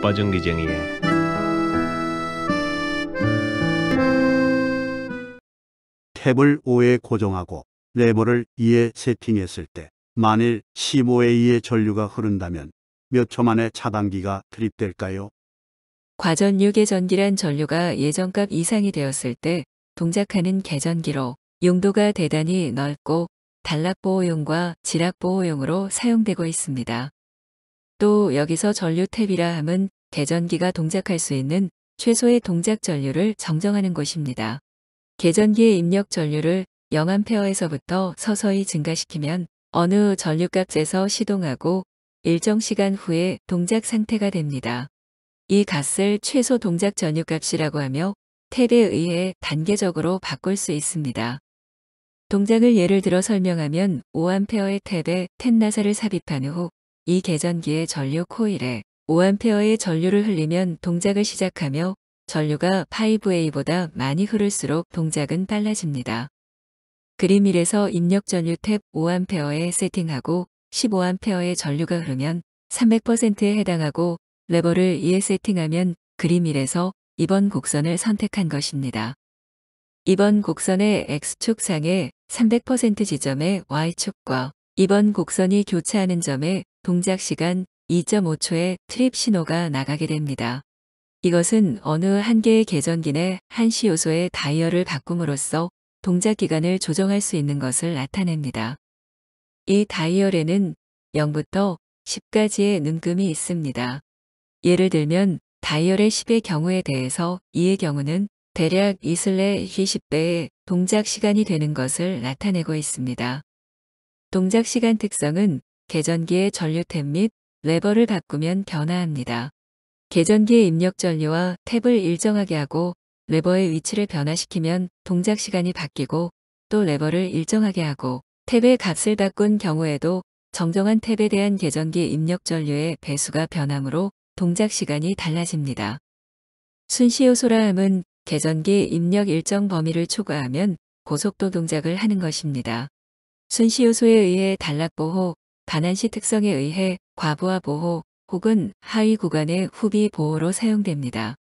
바빠진 기쟁이에 탭을 5에 고정하고 레버를 2에 세팅했을 때 만일 15에 2의 전류가 흐른다면 몇 초 만에 차단기가 드립될까요? 과전 6의 전기란 전류가 예전값 이상이 되었을 때 동작하는 계전기로 용도가 대단히 넓고 단락보호용과 지락보호용으로 사용되고 있습니다. 또 여기서 전류 탭이라 함은 개전기가 동작할 수 있는 최소의 동작 전류를 정정하는 것입니다. 개전기의 입력 전류를 0페어에서부터 서서히 증가시키면 어느 전류값에서 시동하고 일정 시간 후에 동작 상태가 됩니다. 이 값을 최소 동작 전류값이라고 하며 탭에 의해 단계적으로 바꿀 수 있습니다. 동작을 예를 들어 설명하면 5페어의 탭에 텐나사를 삽입한 후이 계전기의 전류 코일에 5A의 전류를 흘리면 동작을 시작하며 전류가 5A보다 많이 흐를수록 동작은 빨라집니다. 그림 1에서 입력 전류 탭 5A에 세팅하고 15A의 전류가 흐르면 300%에 해당하고 레버를 2에 세팅하면 그림 1에서 이번 곡선을 선택한 것입니다. 이번 곡선의 X축 상에 300% 지점의 Y축과 이번 곡선이 교차하는 점에 동작 시간 2 5초에 트립 신호가 나가게 됩니다. 이것은 어느 한 개의 계전기내 한시 요소의 다이얼을 바꿈으로써 동작 기간을 조정할 수 있는 것을 나타냅니다. 이 다이얼에는 0부터 10까지의 눈금이 있습니다. 예를 들면 다이얼의 10의 경우에 대해서 2의 경우는 대략 이슬레 2 0대의 동작 시간이 되는 것을 나타내고 있습니다. 동작 시간 특성은 계전기의 전류탭 및 레버를 바꾸면 변화합니다. 계전기의 입력 전류와 탭을 일정하게 하고 레버의 위치를 변화시키면 동작 시간이 바뀌고 또 레버를 일정하게 하고 탭의 값을 바꾼 경우에도 정정한 탭에 대한 계전기 입력 전류의 배수가 변함으로 동작 시간이 달라집니다. 순시 요소라함은 계전기 입력 일정 범위를 초과하면 고속도 동작을 하는 것입니다. 순시 요소에 의해 단락보호, 가난시 특성에 의해 과부하 보호 혹은 하위 구간의 후비 보호로 사용됩니다.